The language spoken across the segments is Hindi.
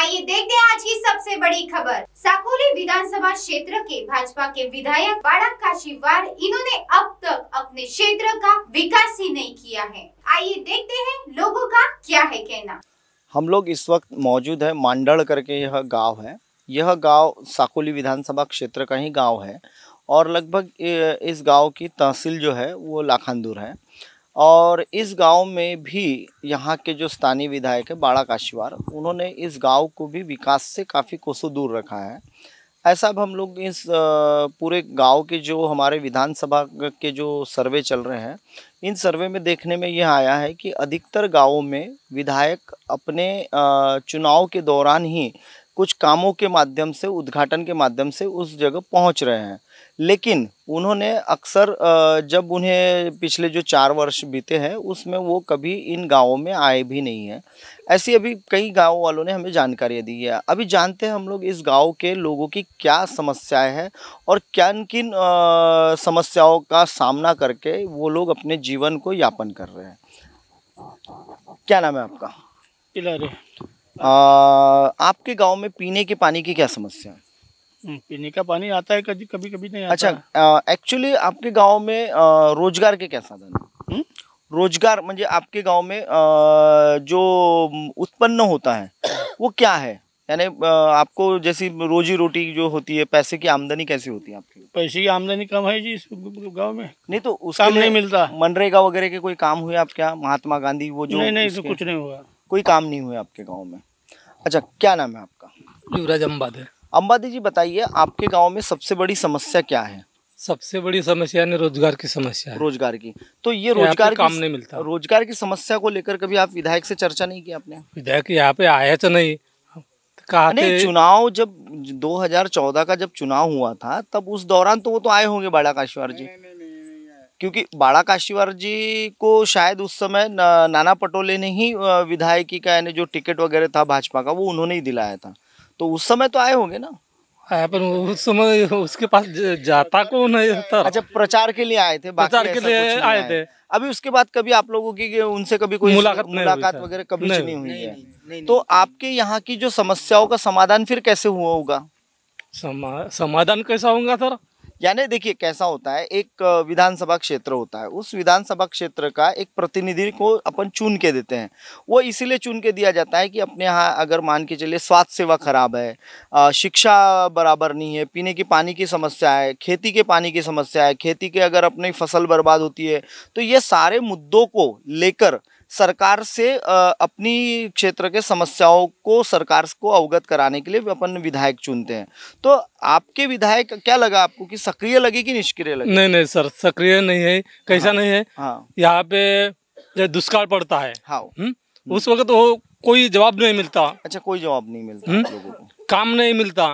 आइए देखते हैं आज की सबसे बड़ी खबर साकोली विधानसभा क्षेत्र के भाजपा के विधायक बाड़ा काशीवार इन्होंने अब तक अपने क्षेत्र का विकास ही नहीं किया है आइए देखते हैं लोगों का क्या है कहना हम लोग इस वक्त मौजूद है मांडल करके यह गाँव है यह गाँव साकोली विधानसभा क्षेत्र का ही गाँव है और लगभग इस गाँव की तहसील जो है वो लाखानदूर है और इस गांव में भी यहाँ के जो स्थानीय विधायक है बाड़ा काशीवार उन्होंने इस गांव को भी विकास से काफ़ी कोसों दूर रखा है ऐसा अब हम लोग इस पूरे गांव के जो हमारे विधानसभा के जो सर्वे चल रहे हैं इन सर्वे में देखने में यह आया है कि अधिकतर गांवों में विधायक अपने चुनाव के दौरान ही कुछ कामों के माध्यम से उद्घाटन के माध्यम से उस जगह पहुंच रहे हैं लेकिन उन्होंने अक्सर जब उन्हें पिछले जो चार वर्ष बीते हैं उसमें वो कभी इन गांवों में आए भी नहीं हैं ऐसी अभी कई गाँव वालों ने हमें जानकारी दी है अभी जानते हैं हम लोग इस गांव के लोगों की क्या समस्याएं हैं और क्या किन समस्याओं का सामना करके वो लोग अपने जीवन को यापन कर रहे हैं क्या नाम है आपका आ, आपके गाँव में पीने के पानी की क्या समस्या है हम्म, पीने का पानी आता है कभी कभी कभी नहीं आता अच्छा एक्चुअली आपके गांव में आ, रोजगार के क्या साधन है हम्म? रोजगार मुझे आपके गांव में आ, जो उत्पन्न होता है वो क्या है यानी आपको जैसी रोजी रोटी जो होती है पैसे की आमदनी कैसी होती है आपकी पैसे की आमदनी कम है जी इस गांव में नहीं तो उसका नहीं मिलता मनरेगा वगैरह के कोई काम हुए आप क्या महात्मा गांधी वो जो नहीं नहीं तो कुछ नहीं हुआ कोई काम नहीं हुआ आपके गाँव में अच्छा क्या नाम है आपका युवराज अम्बाद है अम्बादी जी बताइए आपके गांव में सबसे बड़ी समस्या क्या है सबसे बड़ी समस्या है रोजगार की समस्या रोजगार की तो ये रोजगार काम नहीं मिलता रोजगार की समस्या को लेकर कभी आप विधायक से चर्चा नहीं की आपने विधायक यहाँ पे आया तो नहीं कहा नहीं चुनाव जब 2014 का जब चुनाव हुआ था तब उस दौरान तो वो तो आए होंगे बाड़ा काशीवार जी क्योंकि बाड़ा काशीवार जी को शायद उस समय नाना पटोले ने ही विधायकी का यानी जो टिकट वगैरह था भाजपा का वो उन्होंने ही दिलाया था तो उस समय तो आए होंगे ना हाँ, पर उस समय उसके पास जाता नहीं है अच्छा प्रचार के लिए आए थे प्रचार के लिए आए थे अभी उसके बाद कभी आप लोगों की उनसे कभी कोई मुलाकात मुलाकात वगैरह कभी नहीं, नहीं हुई है नहीं, तो आपके यहाँ की जो समस्याओं का समाधान फिर कैसे हुआ होगा समाधान कैसा होगा सर यानी देखिए कैसा होता है एक विधानसभा क्षेत्र होता है उस विधानसभा क्षेत्र का एक प्रतिनिधि को अपन चुन के देते हैं वो इसीलिए चुन के दिया जाता है कि अपने यहाँ अगर मान के चलिए स्वास्थ्य सेवा खराब है शिक्षा बराबर नहीं है पीने की पानी की समस्या है खेती के पानी की समस्या है खेती के अगर अपनी फसल बर्बाद होती है तो ये सारे मुद्दों को लेकर सरकार से अपनी क्षेत्र के समस्याओं को सरकार को अवगत कराने के लिए अपन विधायक चुनते हैं तो आपके विधायक क्या लगा आपको कि सक्रिय लगे कि निष्क्रिय लगे नहीं नहीं सर सक्रिय नहीं है कैसा हाँ, नहीं है हाँ, यहाँ पे दुष्काल पड़ता है हाँ, हुँ? हम्म, हम्म। उस वक्त वो तो कोई जवाब नहीं मिलता अच्छा कोई जवाब नहीं मिलता हम्म, लोगों को काम नहीं मिलता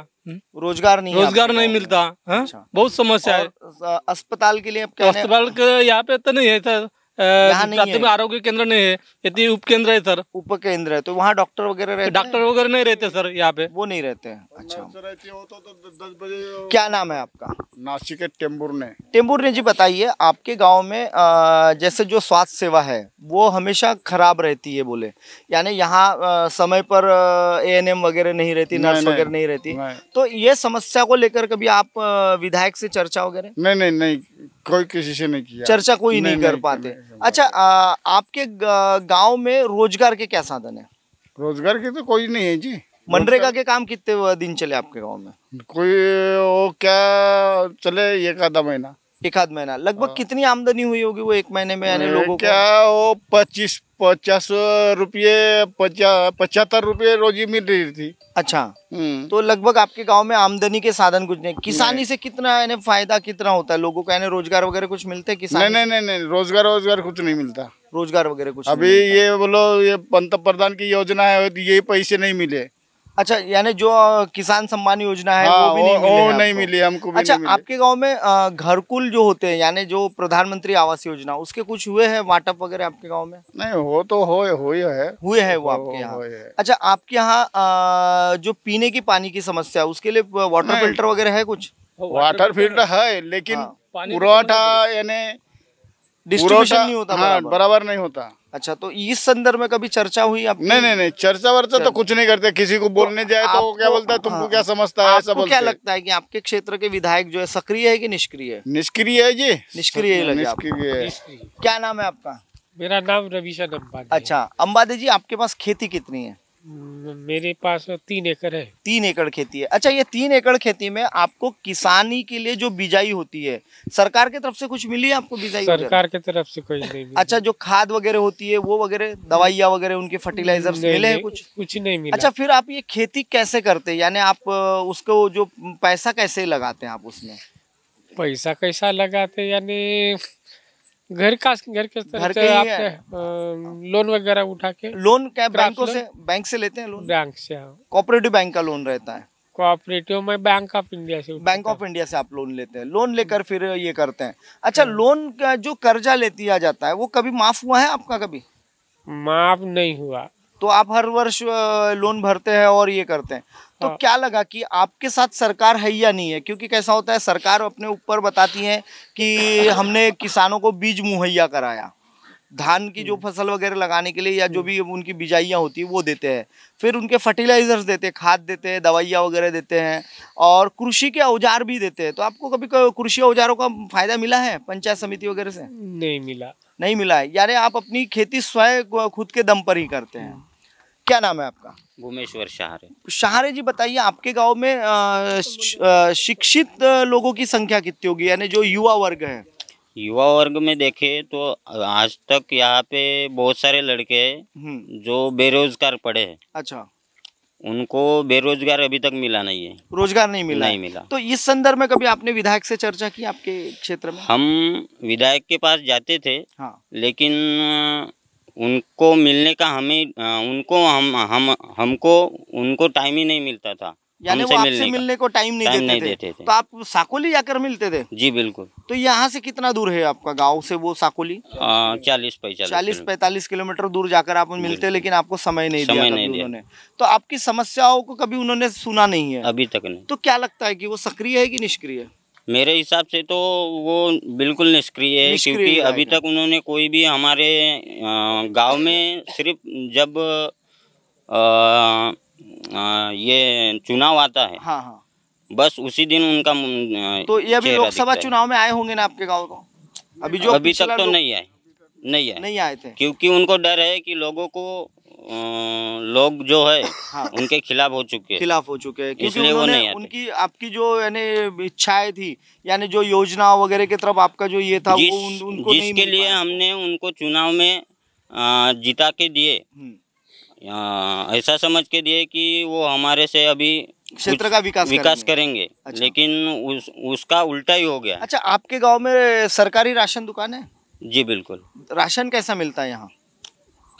रोजगार नहीं रोजगार नहीं मिलता हाँ, अच्छा। बहुत समस्या है अस्पताल के लिए अस्पताल यहाँ पे तो नहीं है प्राथमिक आरोग्य केंद्र नहीं है ये उप केंद्र है सर उप केंद्र है तो वहाँ डॉक्टर वगैरह रहते डॉक्टर वगैरह नहीं रहते सर यहाँ पे वो नहीं रहते हैं अच्छा तो तो क्या नाम है आपका नासिक के टेम्बुर ने टेम्बुर ने जी बताइए आपके गाँव में जैसे जो स्वास्थ्य सेवा है वो हमेशा खराब रहती है बोले यानी यहाँ समय पर ए वगैरह नहीं रहती नर्स वगैरह नहीं रहती तो ये समस्या को लेकर कभी आप विधायक से चर्चा वगैरह नहीं नहीं नहीं कोई किसी से नहीं किया चर्चा कोई नहीं, नहीं, नहीं कर पाते नहीं, अच्छा आ, आपके गांव में रोजगार के क्या साधन है रोजगार के तो कोई नहीं है जी मनरेगा के काम कितने दिन चले आपके गांव में कोई वो क्या चले एक आधा महीना एक आध महीना लगभग हाँ। कितनी आमदनी हुई होगी वो एक महीने में यानी लोगों क्या वो पच्चीस पचास रुपये पचहत्तर रुपये रोजी मिल रही थी अच्छा हम्म। तो लगभग आपके गांव में आमदनी के साधन कुछ नहीं किसानी से कितना यानी फायदा कितना होता है लोगों को यानी रोजगार वगैरह कुछ मिलते हैं किसान नहीं नहीं नहीं रोजगार रोजगार कुछ नहीं मिलता रोजगार वगैरह कुछ अभी ये बोलो ये पंत प्रधान की योजना है तो यही पैसे नहीं मिले अच्छा यानी जो किसान सम्मान योजना है हाँ, वो भी नहीं, वो, वो नहीं मिली हमको भी अच्छा नहीं मिले। आपके गांव में घरकुल जो होते हैं यानी जो प्रधानमंत्री आवास योजना उसके कुछ हुए हैं वाटअप वगैरह आपके गांव में नहीं हो तो हो हुए है हुए है वो आपके यहाँ अच्छा आपके यहाँ जो पीने की पानी की समस्या है उसके लिए वाटर फिल्टर वगैरह है कुछ वाटर फिल्टर है हाँ। लेकिन तो पुरोठा यानी डिस्ट्रीब्यूशन नहीं होता हाँ, बराबर नहीं होता अच्छा तो इस संदर्भ में कभी चर्चा हुई आप नहीं नहीं नहीं चर्चा वर्चा तो कुछ नहीं करते किसी को बोलने तो जाए तो क्या बोलता है तुमको हाँ। क्या समझता है ऐसा क्या लगता है कि आपके क्षेत्र के विधायक जो है सक्रिय है कि निष्क्रिय है निष्क्रिय है जी निष्क्रिय निष्क्रिय क्या नाम है आपका मेरा नाम रविशा अच्छा अम्बादे जी आपके पास खेती कितनी है मेरे पास तीन एकड़ है तीन एकड़ खेती है अच्छा ये तीन एकड़ खेती में आपको किसानी के लिए जो बिजाई होती है सरकार की तरफ से कुछ मिली है आपको बिजाई सरकार की तरफ से कुछ नहीं अच्छा जो खाद वगैरह होती है वो वगैरह दवाइयाँ वगैरह उनके फर्टिलाइजर मिले हैं कुछ कुछ नहीं मिला अच्छा फिर आप ये खेती कैसे करते हैं यानी आप उसको जो पैसा कैसे लगाते हैं आप उसमें पैसा कैसा लगाते यानी घर का घर के घर के आपने लोन वगैरह उठा के लोन क्या बैंकों से बैंक से लेते हैं लोन बैंक से कोऑपरेटिव हाँ। बैंक का लोन रहता है कोऑपरेटिव में बैंक ऑफ इंडिया से बैंक ऑफ इंडिया से आप लोन लेते हैं लोन लेकर हम्म। फिर ये करते हैं अच्छा लोन हम्म। का जो कर्जा ले दिया जाता है वो कभी माफ हुआ है आपका कभी माफ नहीं हुआ तो आप हर वर्ष लोन भरते हैं और ये करते हैं तो हाँ। क्या लगा कि आपके साथ सरकार है या नहीं है क्योंकि कैसा होता है सरकार अपने ऊपर बताती है कि हमने किसानों को बीज मुहैया कराया धान की जो हम्म। फसल वगैरह लगाने के लिए या जो हम्म। भी उनकी बिजाइयाँ होती है वो देते हैं फिर उनके फर्टिलाइजर्स देते हैं खाद देते हैं दवाइयाँ वगैरह देते हैं और कृषि के औजार भी देते हैं तो आपको कभी कृषि औजारों का फायदा मिला है पंचायत समिति वगैरह से नहीं मिला नहीं मिला है यानी आप अपनी खेती स्वयं खुद के दम पर ही करते हैं हम्म। क्या नाम है आपका भूमेश्वर शाहरे शाहरे जी बताइए आपके गांव में शिक्षित लोगों की संख्या कितनी होगी यानी जो युवा वर्ग है युवा वर्ग में देखे तो आज तक यहाँ पे बहुत सारे लड़के हम्म। जो बेरोजगार पड़े हैं अच्छा उनको बेरोजगार अभी तक मिला नहीं है रोजगार नहीं मिला नहीं मिला तो इस संदर्भ में कभी आपने विधायक से चर्चा की आपके क्षेत्र में हम विधायक के पास जाते थे हाँ। लेकिन उनको मिलने का हमें उनको हम हम हमको उनको टाइम ही नहीं मिलता था यानी वो आपसे मिलने, मिलने को टाइम नहीं, नहीं, देते, थे। तो आप साकोली जाकर मिलते थे जी बिल्कुल तो यहाँ से कितना दूर है आपका गांव से वो साकोली चालीस पैंतालीस चालीस पैंतालीस किलोमीटर दूर जाकर आप मिलते लेकिन आपको समय नहीं समय दिया नहीं दिया। तो आपकी समस्याओं को कभी उन्होंने सुना नहीं है अभी तक नहीं तो क्या लगता है की वो सक्रिय है की निष्क्रिय मेरे हिसाब से तो वो बिल्कुल निष्क्रिय है क्योंकि अभी तक उन्होंने कोई भी हमारे गांव में सिर्फ जब आ, आ, ये चुनाव आता है हाँ हाँ बस उसी दिन उनका तो ये अभी लोकसभा चुनाव में आए होंगे ना आपके गाँव को अभी जो अभी तक तो नहीं आए नहीं आए नहीं आए थे क्योंकि उनको डर है कि लोगों को अं, लोग जो है हाँ। उनके खिलाफ हो चुके हैं खिलाफ हो चुके हैं उन्होंने वो नहीं उनकी आपकी जो यानी इच्छाएं थी यानी जो योजना वगैरह की तरफ आपका जो ये था जिस, वो उन, उनको जिसके नहीं लिए हमने उनको चुनाव में अं, जिता के दिए हम्म। अं, ऐसा समझ के दिए कि वो हमारे से अभी क्षेत्र का विकास विकास करेंगे, करेंगे। अच्छा। लेकिन उस उसका उल्टा ही हो गया अच्छा आपके गांव में सरकारी राशन दुकान है जी बिल्कुल राशन कैसा मिलता है यहाँ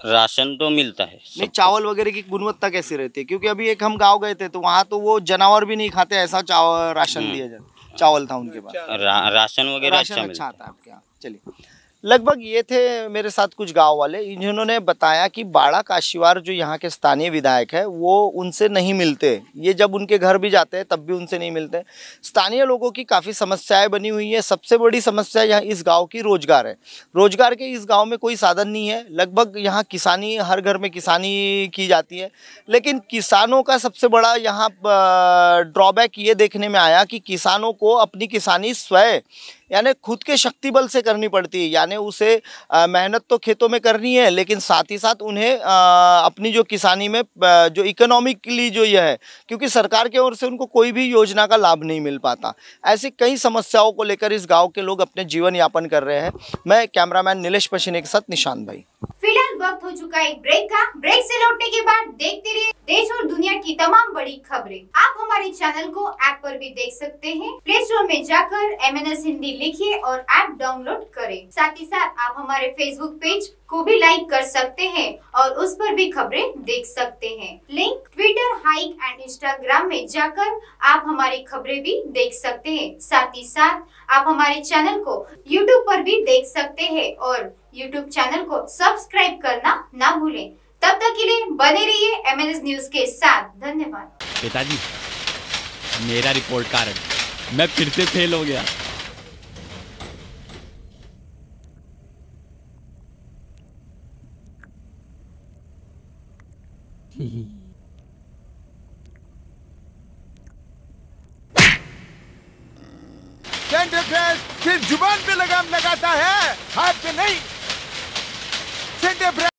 राशन तो मिलता है नहीं चावल वगैरह की गुणवत्ता कैसी रहती है क्योंकि अभी एक हम गांव गए थे तो वहाँ तो वो जानवर भी नहीं खाते ऐसा चावल राशन हम्म। दिया जाता चावल था उनके पास रा, राशन वगैरह अच्छा, अच्छा आता है आपके यहाँ चलिए लगभग ये थे मेरे साथ कुछ गांव वाले इन्होंने बताया कि बाड़ा काशीवार जो यहाँ के स्थानीय विधायक है वो उनसे नहीं मिलते ये जब उनके घर भी जाते हैं तब भी उनसे नहीं मिलते स्थानीय लोगों की काफ़ी समस्याएं बनी हुई हैं सबसे बड़ी समस्या यहाँ इस गांव की रोज़गार है रोज़गार के इस गांव में कोई साधन नहीं है लगभग यहाँ किसानी हर घर में किसानी की जाती है लेकिन किसानों का सबसे बड़ा यहाँ ड्रॉबैक ये देखने में आया कि किसानों को अपनी किसानी स्वयं यानी खुद के शक्ति बल से करनी पड़ती है यानी उसे मेहनत तो खेतों में करनी है लेकिन साथ ही साथ उन्हें आ, अपनी जो किसानी में जो इकोनॉमिकली जो यह है क्योंकि सरकार की ओर से उनको कोई भी योजना का लाभ नहीं मिल पाता ऐसी कई समस्याओं को लेकर इस गाँव के लोग अपने जीवन यापन कर रहे हैं मैं कैमरामैन नीलेष पशीने के साथ निशान भाई फिलहाल वक्त हो चुका है ब्रेक का ब्रेक से लौटने के बाद देखते रहिए तमाम बड़ी खबरें आप हमारे चैनल को ऐप पर भी देख सकते हैं प्ले स्टोर में जाकर एम हिंदी लिखिए और ऐप डाउनलोड करें साथ ही साथ आप हमारे फेसबुक पेज को भी लाइक कर सकते हैं और उस पर भी खबरें देख सकते हैं link Twitter Hike and Instagram में जाकर आप हमारी खबरें भी देख सकते हैं साथ ही साथ आप हमारे चैनल को यूट्यूब पर भी देख सकते हैं और यूट्यूब चैनल को सब्सक्राइब करना ना भूलें तब तक के लिए बने रहिए एमएनएस न्यूज के साथ धन्यवाद पिताजी मेरा रिपोर्ट कार्ड मैं फिर से फेल हो गया सिर्फ जुबान पे लगाम लगाता है हाथ पे नहीं